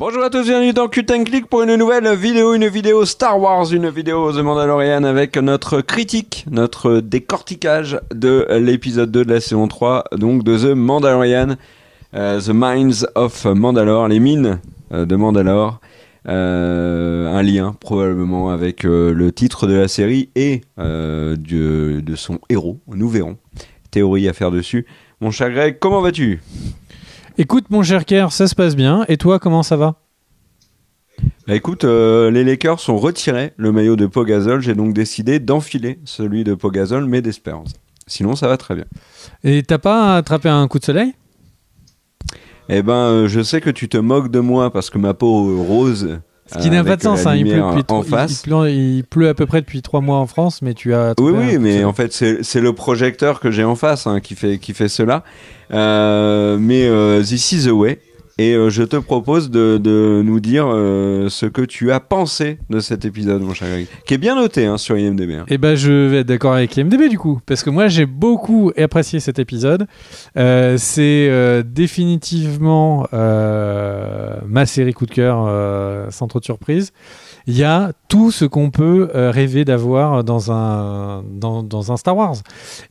Bonjour à tous, bienvenue dans q Click pour une nouvelle vidéo, une vidéo Star Wars, une vidéo The Mandalorian avec notre critique, notre décortiquage de l'épisode 2 de la saison 3, donc de The Mandalorian, euh, The Mines of Mandalore, les mines euh, de Mandalore. Euh, un lien probablement avec le titre de la série et de son héros, nous verrons. Théorie à faire dessus. Mon cher comment vas-tu Écoute, mon cher Kerr, ça se passe bien. Et toi, comment ça va bah, écoute, euh, les Lakers ont retiré le maillot de Pogazol. J'ai donc décidé d'enfiler celui de Pogazol, mais d'espérance. Sinon, ça va très bien. Et t'as pas attrapé un coup de soleil Eh ben, euh, je sais que tu te moques de moi parce que ma peau rose ce qui n'a pas de sens, hein, il, pleut Il, pleut, à peu près depuis trois mois en France, mais tu as. Oui, oui, mais en fait, c'est le projecteur que j'ai en face hein, qui, fait, qui fait cela. Euh, mais euh, This is the way, et euh, je te propose de, nous dire euh, ce que tu as pensé de cet épisode, mon cher Greg, qui est bien noté hein, sur IMDb. Hein. Eh Et ben, je vais être d'accord avec IMDb du coup, parce que moi j'ai beaucoup apprécié cet épisode. Euh, c'est définitivement ma série coup de cœur, sans trop de surprise il y a tout ce qu'on peut euh, rêver d'avoir dans un, Star Wars.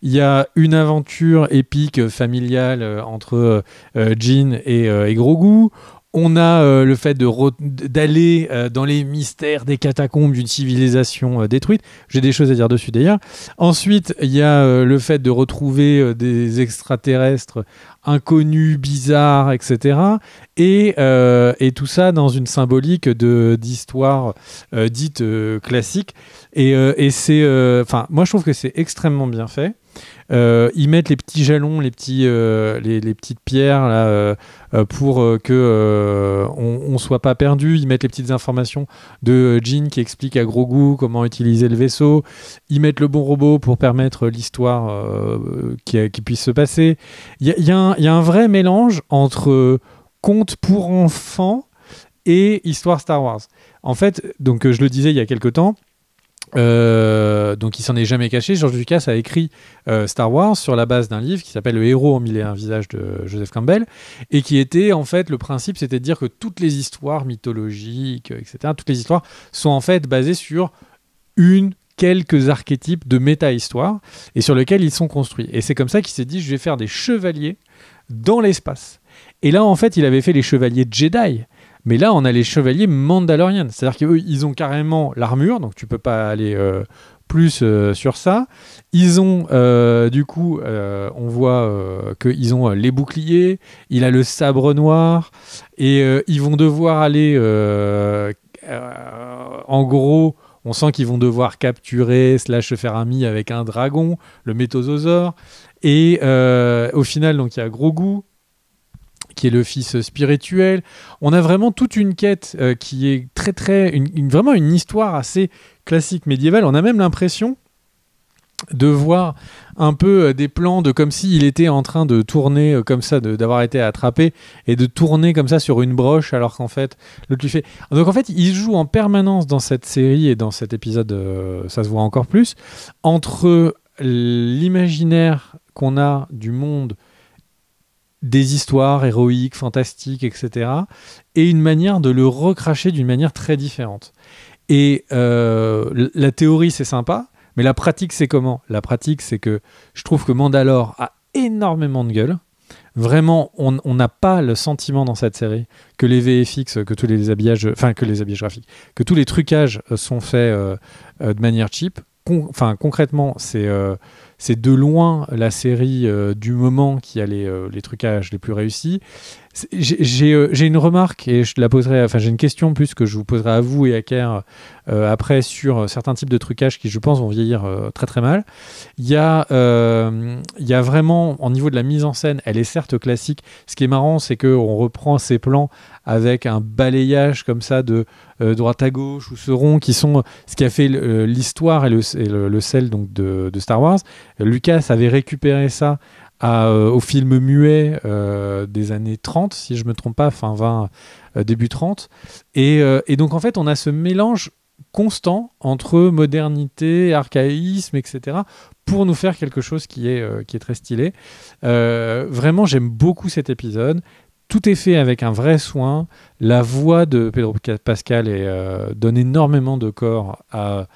Il y a une aventure épique euh, familiale euh, entre Jean et, et Grogu. On a euh, le fait d'aller euh, dans les mystères des catacombes d'une civilisation euh, détruite. J'ai des choses à dire dessus d'ailleurs. Ensuite, il y a le fait de retrouver des extraterrestres inconnus, bizarres, etc. Et, tout ça dans une symbolique d'histoire dite classique. Et, c'est, enfin, moi je trouve que c'est extrêmement bien fait. Euh, ils mettent les petits jalons, les, petits, euh, les, petites pierres là, euh, pour que on, ne soit pas perdu. Ils mettent les petites informations de Jean qui explique à gros goût comment utiliser le vaisseau. Ils mettent le bon robot pour permettre l'histoire qui, qui, puisse se passer. Il y, y a, un vrai mélange entre conte pour enfants et histoire Star Wars. En fait, donc je le disais il y a quelque temps, euh, donc il s'en est jamais caché. George Lucas a écrit euh, Star Wars sur la base d'un livre qui s'appelle Le héros en mille et un visage de Joseph Campbell et qui était en fait le principe, c'était de dire que toutes les histoires mythologiques, etc., toutes les histoires sont en fait basées sur une quelques archétypes de méta-histoire et sur lesquels ils sont construits. Et c'est comme ça qu'il s'est dit je vais faire des chevaliers dans l'espace. Et là en fait il avait fait les chevaliers Jedi mais là, on a les chevaliers mandaloriens. C'est-à-dire qu'ils ont carrément l'armure, donc tu peux pas aller euh, plus euh, sur ça. Ils ont, euh, du coup, on voit qu'ils ont les boucliers, il a le sabre noir, et ils vont devoir aller, en gros, on sent qu'ils vont devoir capturer, slash faire ami avec un dragon, le métozosaure. Et au final, donc il y a Grogu qui est le fils spirituel. On a vraiment toute une quête euh, qui est très très vraiment une histoire assez classique médiévale. On a même l'impression de voir un peu euh, des plans de comme s'il était en train de tourner euh, comme ça, d'avoir été attrapé et de tourner comme ça sur une broche alors qu'en fait l'autre lui fait. Donc en fait il joue en permanence dans cette série et dans cet épisode, ça se voit encore plus, entre l'imaginaire qu'on a du monde des histoires héroïques, fantastiques, etc. Et une manière de le recracher d'une manière très différente. Et euh, la théorie, c'est sympa, mais la pratique, c'est comment La pratique, c'est que je trouve que Mandalore a énormément de gueule. Vraiment, on n'a pas le sentiment dans cette série que les VFX, que tous les habillages, enfin que les habillages graphiques, que tous les trucages euh, sont faits euh, de manière cheap. enfin, concrètement, c'est c'est de loin la série euh, du moment qui a les euh, trucages les plus réussis. Euh, j'ai une remarque et je la poserai, enfin j'ai une question plus que je vous poserai à vous et à Kerr euh, après sur euh, certains types de trucages qui je pense vont vieillir très très mal. Il y, a, il vraiment, au niveau de la mise en scène, elle est certes classique. Ce qui est marrant, c'est qu'on reprend ces plans avec un balayage comme ça de droite à gauche ou ce rond qui sont ce qui a fait l'histoire et le, sel donc de, de Star Wars. Lucas avait récupéré ça euh, au film muet euh, des années 30, si je ne me trompe pas, fin 20, euh, début 30. Et, donc, en fait, on a ce mélange constant entre modernité, archaïsme, etc., pour nous faire quelque chose qui est, qui est très stylé. vraiment, j'aime beaucoup cet épisode. Tout est fait avec un vrai soin. La voix de Pedro Pascal donne énormément de corps à,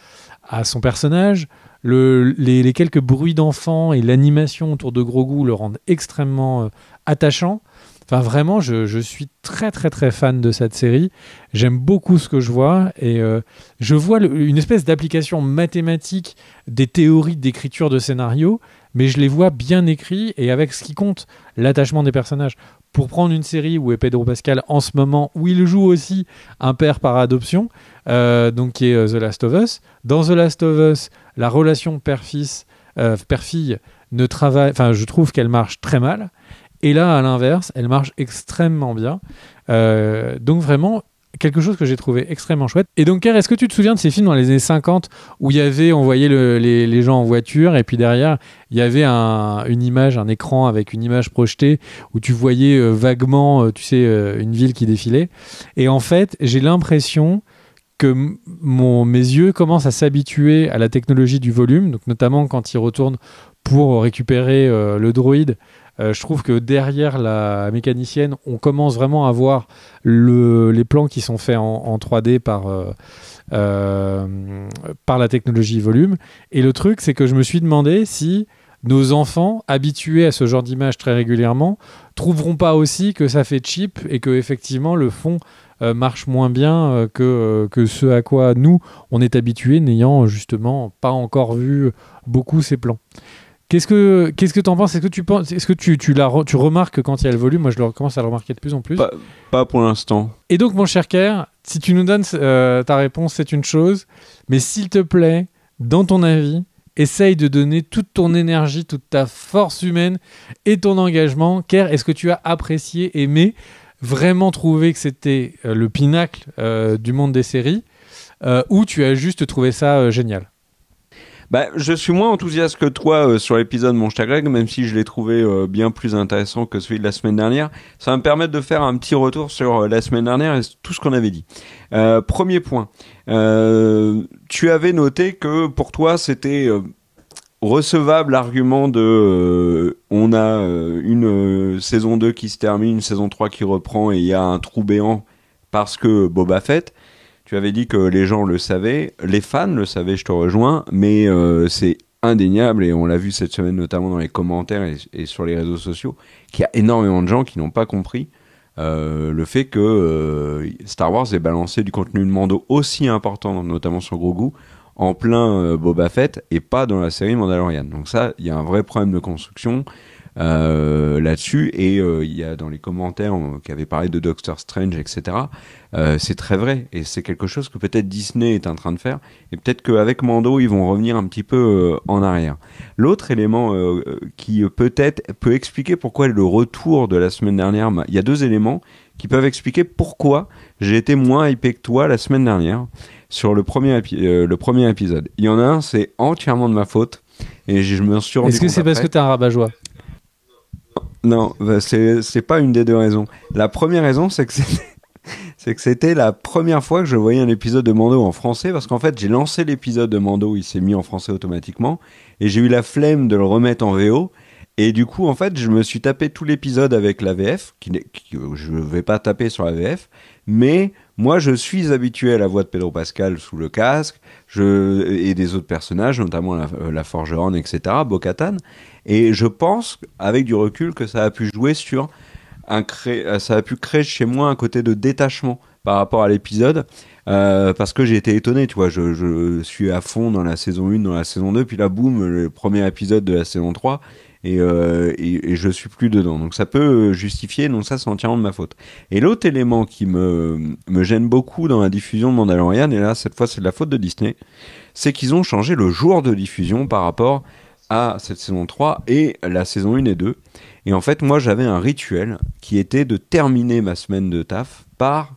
à son personnage les, quelques bruits d'enfants et l'animation autour de Grogu le rendent extrêmement euh, attachant. Enfin, vraiment, je, suis très, très, très fan de cette série. J'aime beaucoup ce que je vois et euh, je vois une espèce d'application mathématique des théories d'écriture de scénario, mais je les vois bien écrits et avec ce qui compte, l'attachement des personnages pour prendre une série où est Pedro Pascal en ce moment, où il joue aussi un père par adoption, euh, donc qui est euh, The Last of Us. Dans The Last of Us, la relation père-fils, euh, fille ne travaille, enfin, je trouve qu'elle marche très mal. Et là, à l'inverse, elle marche extrêmement bien. donc vraiment, quelque chose que j'ai trouvé extrêmement chouette. Et donc, est-ce que tu te souviens de ces films dans les années 50 où il y avait, on voyait les, gens en voiture et puis derrière, il y avait une image, un écran avec une image projetée où tu voyais euh, vaguement, euh, tu sais, euh, une ville qui défilait. Et en fait, j'ai l'impression que mon, mes yeux commencent à s'habituer à la technologie du volume, donc notamment quand ils retournent pour récupérer le droïde euh, je trouve que derrière la mécanicienne, on commence vraiment à voir les plans qui sont faits en, 3D euh, euh, par, la technologie volume. Et le truc, c'est que je me suis demandé si nos enfants, habitués à ce genre d'image très régulièrement, trouveront pas aussi que ça fait cheap et que effectivement le fond marche moins bien que, que ce à quoi nous on est habitués, n'ayant justement pas encore vu beaucoup ces plans. Qu'est-ce que qu'est-ce penses Est-ce que tu penses Est-ce que tu tu la tu remarques quand il y a le volume Moi, je le commence à le remarquer de plus en plus. Pas, pour l'instant. Et donc, mon cher Kerr, si tu nous donnes euh, ta réponse, c'est une chose, mais s'il te plaît, dans ton avis, essaye de donner toute ton énergie, toute ta force humaine et ton engagement. Kerr, est-ce que tu as apprécié, aimé, vraiment trouvé que c'était euh, le pinacle euh, du monde des séries, ou tu as juste trouvé ça génial bah, je suis moins enthousiaste que toi euh, sur l'épisode Mon Greg, même si je l'ai trouvé euh, bien plus intéressant que celui de la semaine dernière. Ça va me permettre de faire un petit retour sur euh, la semaine dernière et tout ce qu'on avait dit. premier point, tu avais noté que pour toi c'était recevable l'argument de on a une saison 2 qui se termine, une saison 3 qui reprend et il y a un trou béant parce que Boba fait ». Tu avais dit que les gens le savaient, les fans le savaient, je te rejoins, mais euh, c'est indéniable, et on l'a vu cette semaine notamment dans les commentaires et, sur les réseaux sociaux, qu'il y a énormément de gens qui n'ont pas compris euh, le fait que euh, Star Wars ait balancé du contenu de Mando aussi important, notamment sur goût en plein Boba Fett et pas dans la série Mandalorian. Donc ça, il y a un vrai problème de construction. Euh, là-dessus. Et euh, il y a dans les commentaires qui avaient parlé de Doctor Strange, etc. Euh, c'est très vrai et c'est quelque chose que peut-être Disney est en train de faire. Et peut-être qu'avec Mando, ils vont revenir un petit peu en arrière. L'autre élément qui peut-être peut expliquer pourquoi le retour de la semaine dernière, bah, il y a deux éléments qui peuvent expliquer pourquoi j'ai été moins hypé que toi la semaine dernière sur le premier, le premier épisode. Il y en a un, c'est entièrement de ma faute. Et je me suis rendu Est-ce que c'est parce que t'es un rabat-joie non, bah, c'est pas une des deux raisons. La première raison, c'est que c'est que c'était la première fois que je voyais un épisode de Mando en français, parce qu'en fait, j'ai lancé l'épisode de Mando, il s'est mis en français automatiquement, et j'ai eu la flemme de le remettre en VO, et du coup, en fait, je me suis tapé tout l'épisode avec la VF, qui, euh, je ne vais pas taper sur la VF, mais moi, je suis habitué à la voix de Pedro Pascal sous le casque, je, et des autres personnages, notamment la, Forgeron euh, Forgeronne, etc., Bocatan. Et je pense, avec du recul, que ça a pu jouer sur un euh, ça a pu créer chez moi un côté de détachement par rapport à l'épisode, parce que j'ai été étonné, tu vois, je, je suis à fond dans la saison 1, dans la saison 2, puis là, boum, le premier épisode de la saison 3, euh, et, et, je suis plus dedans. Donc ça peut justifier, non ça c'est entièrement de ma faute. Et l'autre élément qui me, me gêne beaucoup dans la diffusion de Mandalorian, et là cette fois c'est de la faute de Disney, c'est qu'ils ont changé le jour de diffusion par rapport à cette saison 3 et la saison 1 et 2. Et en fait moi j'avais un rituel qui était de terminer ma semaine de taf par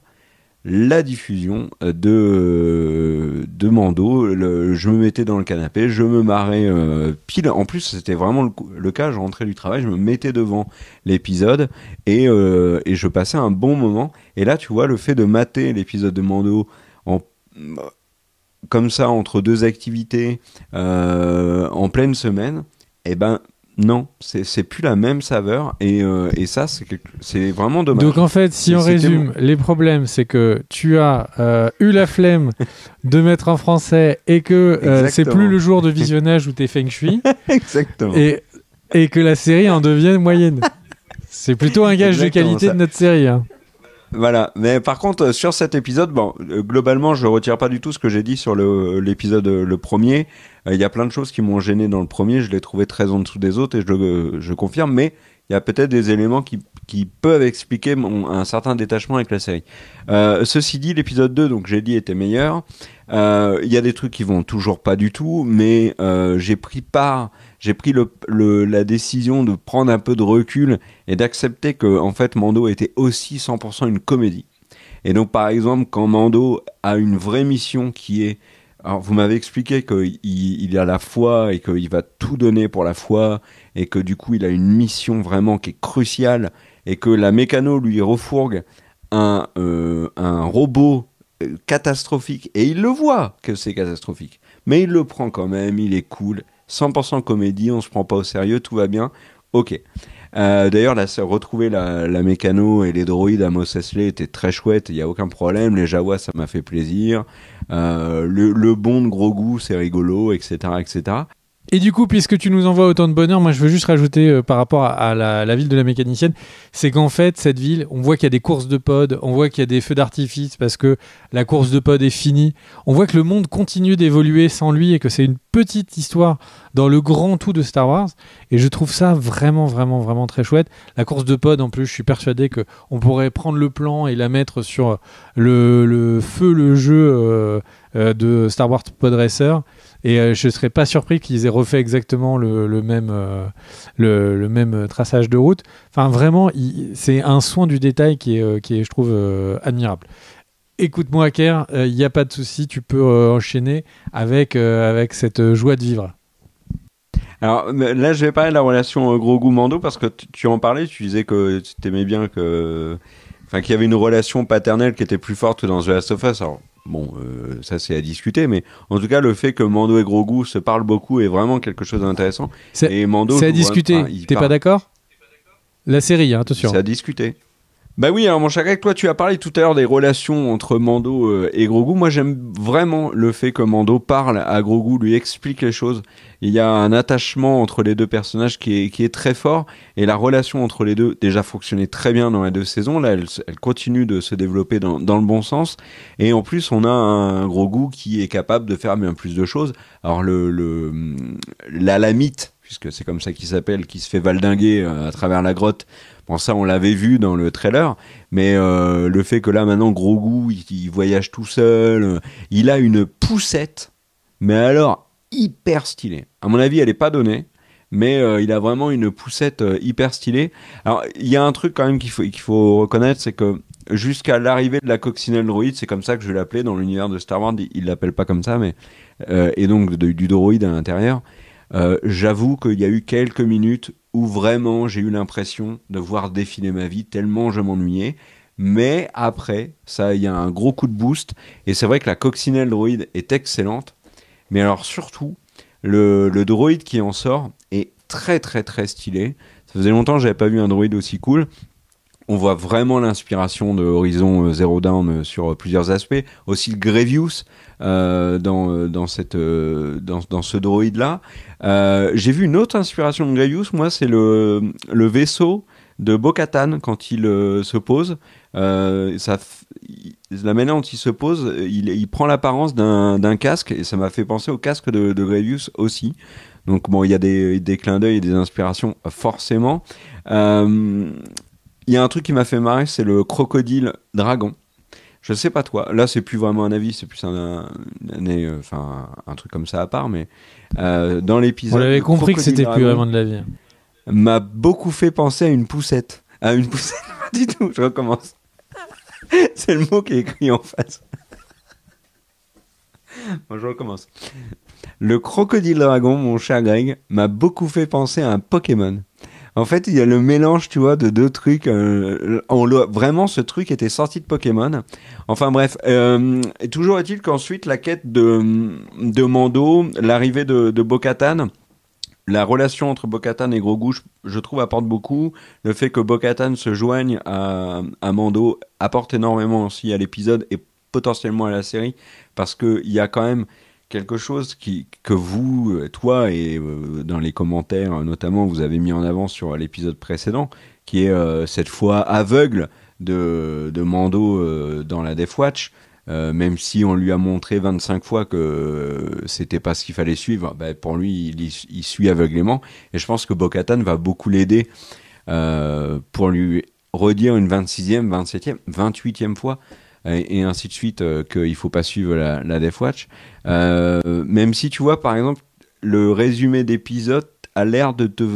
la diffusion euh, euh, de, Mando. je me mettais dans le canapé, je me marrais euh, pile. En plus, c'était vraiment le, cas. Je rentrais du travail, je me mettais devant l'épisode et, je passais un bon moment. Et là, tu vois, le fait de mater l'épisode de Mando en comme ça entre deux activités en pleine semaine, eh ben non, c'est plus la même saveur et, euh, et ça c'est vraiment dommage. Donc en fait, si on résume, les problèmes c'est que tu as euh, eu la flemme de mettre en français et que euh, c'est plus le jour de visionnage où t'es feng shui. Exactement. Et, que la série en devient moyenne. c'est plutôt un gage de qualité de notre série. Hein. Voilà. Mais par contre, euh, sur cet épisode, bon, euh, globalement, je retire pas du tout ce que j'ai dit sur euh, l'épisode le, premier. Il y a plein de choses qui m'ont gêné dans le premier. Je l'ai trouvé très en dessous des autres et je, je confirme. Mais il y a peut-être des éléments qui, peuvent expliquer un certain détachement avec la série. Euh, ceci dit, l'épisode 2, donc j'ai dit, était meilleur. Euh, il y a des trucs qui vont toujours pas du tout, mais euh, j'ai pris part, j'ai pris la décision de prendre un peu de recul et d'accepter que en fait Mando était aussi 100% une comédie. Et donc par exemple, quand Mando a une vraie mission qui est alors, vous m'avez expliqué qu'il a la foi et qu'il va tout donner pour la foi et que du coup, il a une mission vraiment qui est cruciale et que la mécano lui refourgue un, euh, un robot euh, catastrophique et il le voit que c'est catastrophique. Mais il le prend quand même, il est cool, 100% comédie, on se prend pas au sérieux, tout va bien. Ok. Euh, d'ailleurs, retrouver la, la, mécano et les droïdes à Mossesley était très chouette. Il n'y a aucun problème. Les Jawa, ça m'a fait plaisir. Euh, le, le, bon de gros goût, c'est rigolo, etc., etc. Et du coup, puisque tu nous envoies autant de bonheur, moi je veux juste rajouter euh, par rapport à, la, ville de la mécanicienne, c'est qu'en fait, cette ville, on voit qu'il y a des courses de pod, on voit qu'il y a des feux d'artifice parce que la course de pod est finie, on voit que le monde continue d'évoluer sans lui et que c'est une petite histoire dans le grand tout de Star Wars. Et je trouve ça vraiment, vraiment, vraiment très chouette. La course de pod, en plus, je suis persuadé qu'on pourrait prendre le plan et la mettre sur le, feu, le jeu euh, euh, de Star Wars Pod Racer et euh, je ne serais pas surpris qu'ils aient refait exactement le, même, le, même euh, euh, traçage de route. Enfin, vraiment, c'est un soin du détail qui est, qui est je trouve, admirable. Écoute-moi, Kerr, il n'y a pas de souci, tu peux enchaîner avec, avec cette joie de vivre. Alors là, je vais parler de la relation gros goût Mando parce que tu en parlais, tu disais que tu t'aimais bien que. Enfin, qu'il y avait une relation paternelle qui était plus forte dans The Last of Us. Alors, Bon, euh, ça c'est à discuter, mais en tout cas, le fait que Mando et Grogu se parlent beaucoup est vraiment quelque chose d'intéressant. C'est, à discuter. T'es pas d'accord La série, hein, attention. C'est à discuter. Bah oui, alors hein, mon chagrin, toi tu as parlé tout à l'heure des relations entre Mando euh, et Grogu. Moi j'aime vraiment le fait que Mando parle à Grogu, lui explique les choses. Il y a un attachement entre les deux personnages qui est, très fort et la relation entre les deux déjà fonctionnait très bien dans les deux saisons. Là elle, continue de se développer dans, le bon sens et en plus on a un Grogu qui est capable de faire bien plus de choses. Alors le, la lamite puisque c'est comme ça qu'il s'appelle, qui se fait valdinguer euh, à travers la grotte Bon, ça, on l'avait vu dans le trailer, mais euh, le fait que là, maintenant, Gros Goût, il, voyage tout seul, euh, il a une poussette, mais alors hyper stylée. À mon avis, elle n'est pas donnée, mais euh, il a vraiment une poussette hyper stylée. Alors, il y a un truc quand même qu'il faut, qu'il faut reconnaître, c'est que jusqu'à l'arrivée de la coccinelle droïde, c'est comme ça que je l'appelais dans l'univers de Star Wars, il l'appelle pas comme ça, mais et donc du droïde à l'intérieur. Euh, j'avoue qu'il y a eu quelques minutes où vraiment j'ai eu l'impression de voir défiler ma vie, tellement je m'ennuyais. Mais après, ça, il y a un gros coup de boost. Et c'est vrai que la coccinelle droïde est excellente. Mais alors surtout, le, le droïde qui en sort est très très très stylé. Ça faisait longtemps que j'avais pas vu un droïde aussi cool on voit vraiment l'inspiration de Horizon euh, Zero Dawn euh, sur euh, plusieurs aspects. Aussi le dans, cette, dans, ce droïde-là. J'ai vu une autre inspiration de Grevius, moi, c'est le, vaisseau de Bocatan quand il se pose. ça, la manière dont il se pose, il, il prend l'apparence d'un casque et ça m'a fait penser au casque de, de aussi. Donc bon, il y a des, des clins d'œil et des inspirations forcément. Il y a un truc qui m'a fait marrer, c'est le crocodile dragon. Je sais pas toi. Là, c'est plus vraiment un avis, c'est plus un, enfin truc comme ça à part. Mais euh, dans l'épisode, on avait compris que c'était plus vraiment de vie. M'a beaucoup fait penser à une poussette. À une poussette, pas du tout. Je recommence. c'est le mot qui est écrit en face. bon, je recommence. Le crocodile dragon, mon cher Greg, m'a beaucoup fait penser à un Pokémon. En fait, il y a le mélange, tu vois, de deux trucs. Euh, vraiment, ce truc était sorti de Pokémon. Enfin bref, euh, toujours est-il qu'ensuite, la quête de, de Mando, l'arrivée de, de Bokatan, la relation entre Bokatan et Grogu, je, trouve, apporte beaucoup. Le fait que Bokatan se joigne à, à Mando apporte énormément aussi à l'épisode et potentiellement à la série, parce qu'il y a quand même quelque chose qui, que vous, euh, toi et euh, dans les commentaires euh, notamment, vous avez mis en avant sur l'épisode précédent, qui est cette fois aveugle de, Mando dans la Death Watch. même si on lui a montré 25 fois que c'était pas ce qu'il fallait suivre, ben, pour lui, il, il, suit aveuglément. Et je pense que Bokatan va beaucoup l'aider pour lui redire une 26e, 27e, 28e fois et, ainsi de suite, euh, qu'il faut pas suivre la, la Death Watch. Euh, même si tu vois, par exemple, le résumé d'épisode a l'air de te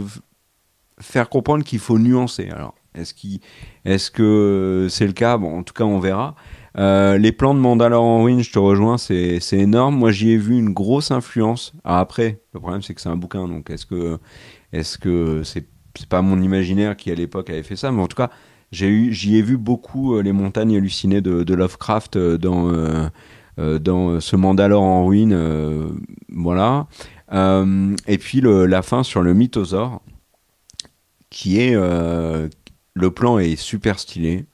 faire comprendre qu'il faut nuancer. Alors, est-ce qu est -ce que c'est le cas Bon, en tout cas, on verra. Euh, les plans de en Win, je te rejoins, c'est énorme. Moi, j'y ai vu une grosse influence. Ah, après, le problème, c'est que c'est un bouquin, donc est-ce que est-ce que c'est pas mon imaginaire qui à l'époque avait fait ça Mais en tout cas, j'ai eu, j'y ai vu beaucoup euh, les montagnes hallucinées de, Lovecraft euh, dans euh, dans ce Mandalore en ruine, voilà. et puis la fin sur le mythosaure, qui est le plan est super stylé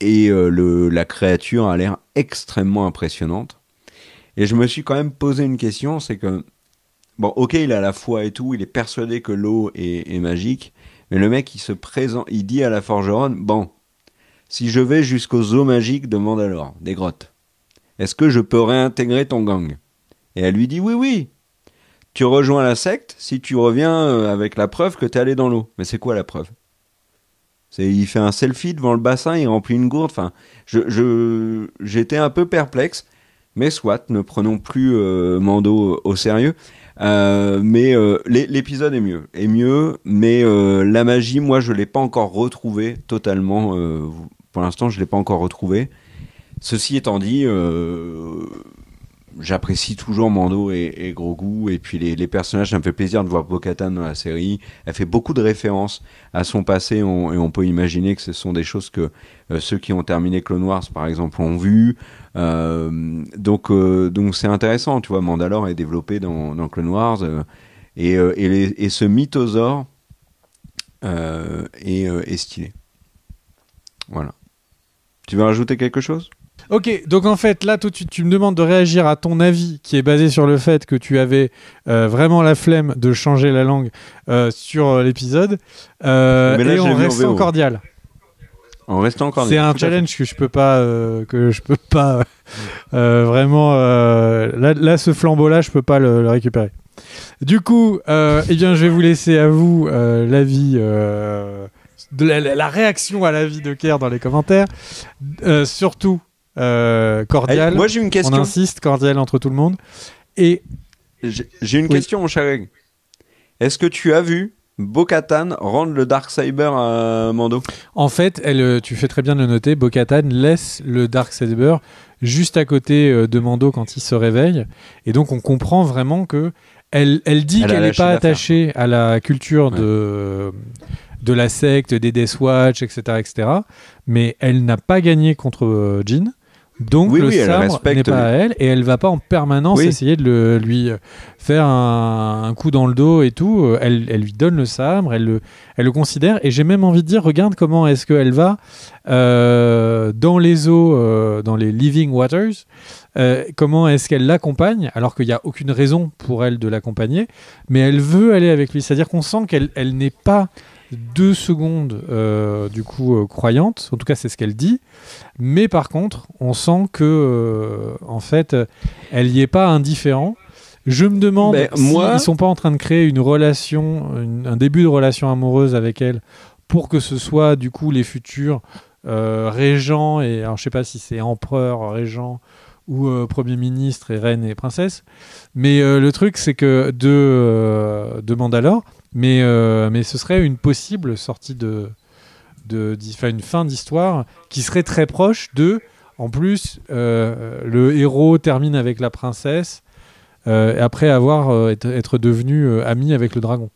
et la créature a l'air extrêmement impressionnante. Et je me suis quand même posé une question, c'est que, bon, ok, il a la foi et tout, il est persuadé que l'eau est, magique, mais le mec, il se présente, il dit à la forgeronne Bon, si je vais jusqu'aux eaux magiques de Mandalore, des grottes, est-ce que je peux réintégrer ton gang Et elle lui dit Oui, oui. Tu rejoins la secte si tu reviens euh, avec la preuve que es allé dans l'eau. Mais c'est quoi la preuve il fait un selfie devant le bassin, il remplit une gourde. Enfin, je, j'étais un peu perplexe, mais soit, ne prenons plus euh, Mando au sérieux. Euh, mais euh, l'épisode est mieux, est mieux. Mais euh, la magie, moi, je l'ai pas encore retrouvée totalement. pour l'instant, je l'ai pas encore retrouvée. Ceci étant dit, j'apprécie toujours Mando et, Grogu et puis les, personnages. Ça me fait plaisir de voir Bo-Katan dans la série. Elle fait beaucoup de références à son passé et on peut imaginer que ce sont des choses que ceux qui ont terminé Clone Wars, par exemple, ont vu. Euh, donc euh, donc c'est intéressant, tu vois, Mandalore est développé dans, dans Clone Wars euh, et, et, ce mythosaure est, est stylé. Voilà. Tu veux rajouter quelque chose Ok, donc en fait, là, tout de suite, tu me demandes de réagir à ton avis qui est basé sur le fait que tu avais vraiment la flemme de changer la langue sur l'épisode. Euh, et on reste cordial encore. C'est un challenge que je peux pas, euh, que je peux pas euh, mm. euh, vraiment. là, ce flambeau-là, je peux pas le, récupérer. Du coup, eh bien, je vais vous laisser à vous l'avis. de la, réaction à l'avis de Kerr dans les commentaires. surtout, cordial. Eh, moi, j'ai une question. On insiste, cordial entre tout le monde. Et. J'ai une question, mon Est-ce que tu as vu Bokatan rend rende le Darksaber à euh, Mando En fait, euh, tu fais très bien de le noter, bo laisse le Dark Cyber juste à côté euh, de Mando quand il se réveille. Et donc, on comprend vraiment que elle, elle dit qu'elle n'est pas attachée à la culture de, de la secte, des Death Watch, etc., etc. Mais elle n'a pas gagné contre Jean. Donc le sabre n'est pas à elle et elle va pas en permanence essayer de le, lui faire un, coup dans le dos et tout. Euh, elle, lui donne le sabre, elle le, considère et j'ai même envie de dire regarde comment est-ce qu'elle va euh, dans les eaux, euh, dans les living waters, comment est-ce qu'elle l'accompagne alors qu'il n'y a aucune raison pour elle de l'accompagner, mais elle veut aller avec lui. C'est-à-dire qu'on sent qu'elle n'est pas deux secondes euh, du coup euh, croyantes, en tout cas c'est ce qu'elle dit, mais par contre on sent que euh, en fait elle n'y est pas indifférente. Je me demande s'ils ne sont pas en train de créer une relation, un début de relation amoureuse avec elle pour que ce soit du coup les futurs régents et alors je sais pas si c'est empereur, régent ou Premier ministre et reine et princesse. Mais le truc, c'est que de, euh, alors... Mais, euh, mais ce serait une possible sortie de, de, une fin d'histoire qui serait très proche de, en plus, euh, le héros termine avec la princesse euh, après avoir être, devenu ami avec le dragon.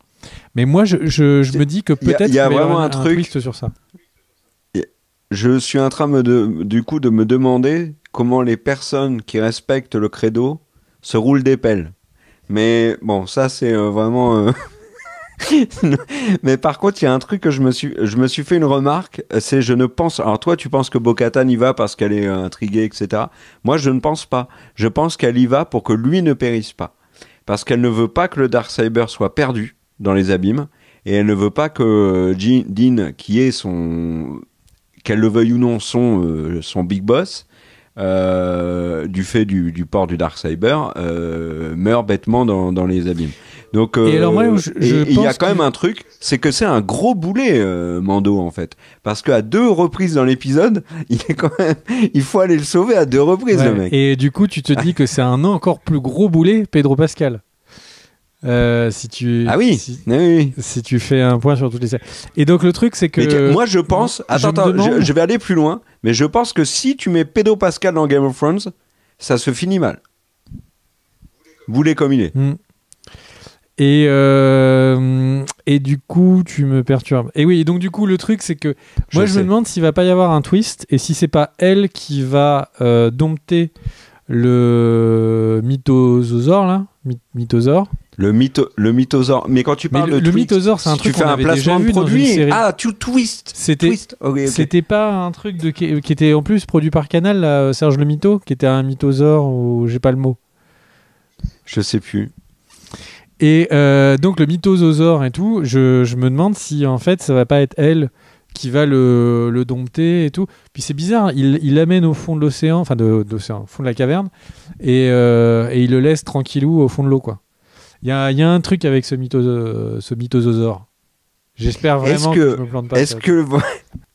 Mais moi, je, je, me dis que peut-être il y, a, vraiment un, truc sur ça. Je suis en train de, du coup de me demander comment les personnes qui respectent le credo se roulent des pelles. Mais bon, ça c'est vraiment mais par contre, il y a un truc que je me suis, je me suis fait une remarque, euh, c'est je ne pense. Alors toi, tu penses que Bo-Katan y va parce qu'elle est euh, intriguée, etc. Moi, je ne pense pas. Je pense qu'elle y va pour que lui ne périsse pas, parce qu'elle ne veut pas que le Dark Cyber soit perdu dans les abîmes, et elle ne veut pas que euh, Jean, Dean, qui est son, qu'elle le veuille ou non, son, son big boss. du fait du, port du Dark Cyber, meurt bêtement dans les abîmes. Donc, euh, il y a quand même un truc, c'est que c'est un gros boulet, euh, Mando, en fait. Parce qu'à deux reprises dans l'épisode, il faut aller le sauver à deux reprises, le mec. Et du coup, tu te dis que c'est un encore plus gros boulet, Pedro Pascal. Euh, si tu ah, ah oui, si, tu fais un point sur toutes les et donc le truc c'est que moi je pense attends je, je, vais aller plus loin mais je pense que si tu mets Pedro Pascal dans Game of Thrones ça se finit mal boulet comme il est hmm. Et, euh, et du coup, tu me perturbes. Et oui, donc du coup, le truc, c'est que moi, je, me demande s'il va pas y avoir un twist et si c'est pas elle qui va euh, dompter le mythosaure, là. mythosaure. Le, mytho le mythosaure. Mais quand tu parles de. Le twist, c'est un si truc. Tu fais un placement de produit. Ah, tu twist C'était c'était pas un truc de, qui, était en plus produit par Canal, euh, Serge Le Mytho, qui était un mythosaure ou j'ai pas le mot. Je sais plus. Et euh, donc le mythososaure et tout, je, me demande si en fait ça va pas être elle qui va le, dompter et tout. Puis c'est bizarre, il, l'amène au fond de l'océan, enfin de, l'océan, au fond de la caverne, euh, et, il le laisse tranquillou au fond de l'eau quoi. Il y a, un truc avec ce, mytho, J'espère vraiment que, je me plante pas. Est-ce que,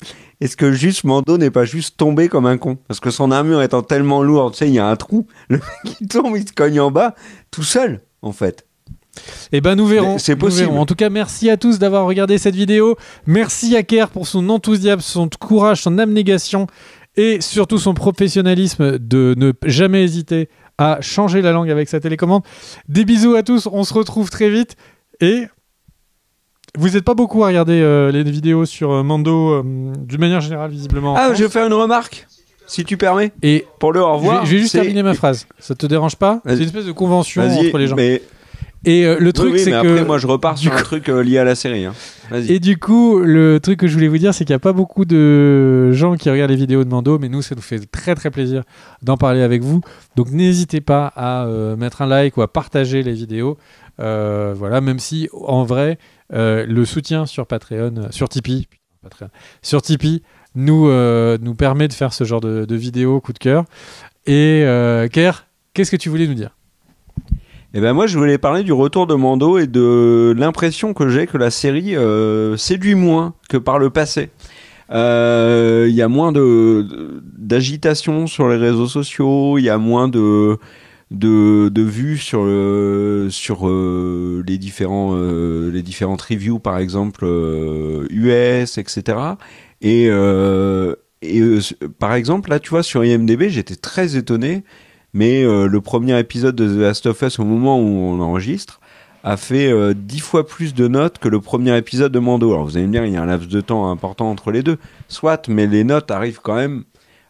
est que juste Mando n'est pas juste tombé comme un con Parce que son armure étant tellement lourde, tu sais, il y a un trou, le mec il tombe, il se cogne en bas, tout seul, en fait. Eh ben nous verrons. C'est possible. En tout cas, merci à tous d'avoir regardé cette vidéo. Merci à Kerr pour son enthousiasme, son courage, son abnégation et surtout son professionnalisme de ne jamais hésiter à changer la langue avec sa télécommande. Des bisous à tous, on se retrouve très vite et vous n'êtes pas beaucoup à regarder euh, les vidéos sur euh, Mando euh, d'une manière générale visiblement. Ah, je vais faire une remarque si tu permets. Et pour le au revoir. Je vais juste terminer ma phrase. Ça te dérange pas C'est une espèce de convention entre les gens. Et euh, le truc, c'est que. Après, moi, je repars sur un truc euh, lié à la série. Hein. Et du coup, le truc que je voulais vous dire, c'est qu'il n'y a pas beaucoup de gens qui regardent les vidéos de Mando, mais nous, ça nous fait très très plaisir d'en parler avec vous. Donc, n'hésitez pas à euh, mettre un like ou à partager les vidéos. voilà, même si en vrai, le soutien sur Patreon, sur Tipeee, sur Tipeee, nous, nous permet de faire ce genre de, de vidéos coup de cœur. Et Ker, qu'est-ce que tu voulais nous dire et eh ben moi je voulais parler du retour de Mando et de l'impression que j'ai que la série euh, séduit moins que par le passé. Euh, il y a moins de d'agitation sur les réseaux sociaux, il y a moins de de, de vues sur le, euh, sur les différents les différentes reviews par exemple US etc et et par exemple là tu vois sur IMDb j'étais très étonné mais euh, le premier épisode de The Last of Us au moment où on enregistre a fait euh, dix fois plus de notes que le premier épisode de Mando. Alors vous allez me dire, il y a un laps de temps important entre les deux, soit, mais les notes arrivent quand même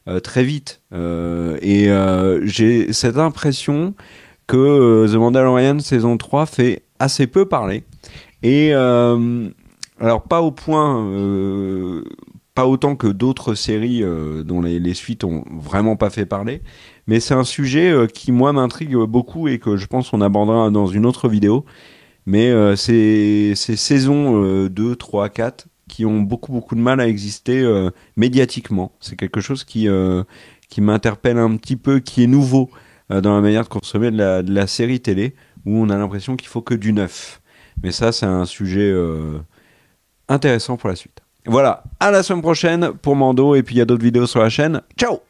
euh, très vite. et j'ai cette impression que The Mandalorian saison 3 fait assez peu parler. Et alors pas au point pas autant que d'autres séries euh, dont les, suites ont vraiment pas fait parler, mais c'est un sujet euh, qui moi m'intrigue beaucoup et que je pense qu'on abordera dans une autre vidéo. Mais euh, c'est ces saisons 2, 3, 4 qui ont beaucoup beaucoup de mal à exister médiatiquement. C'est quelque chose qui qui m'interpelle un petit peu, qui est nouveau dans la manière de consommer de la, de la série télé, où on a l'impression qu'il faut que du neuf. Mais ça, c'est un sujet intéressant pour la suite. Voilà, à la semaine prochaine pour Mando et puis il y a d'autres vidéos sur la chaîne. Ciao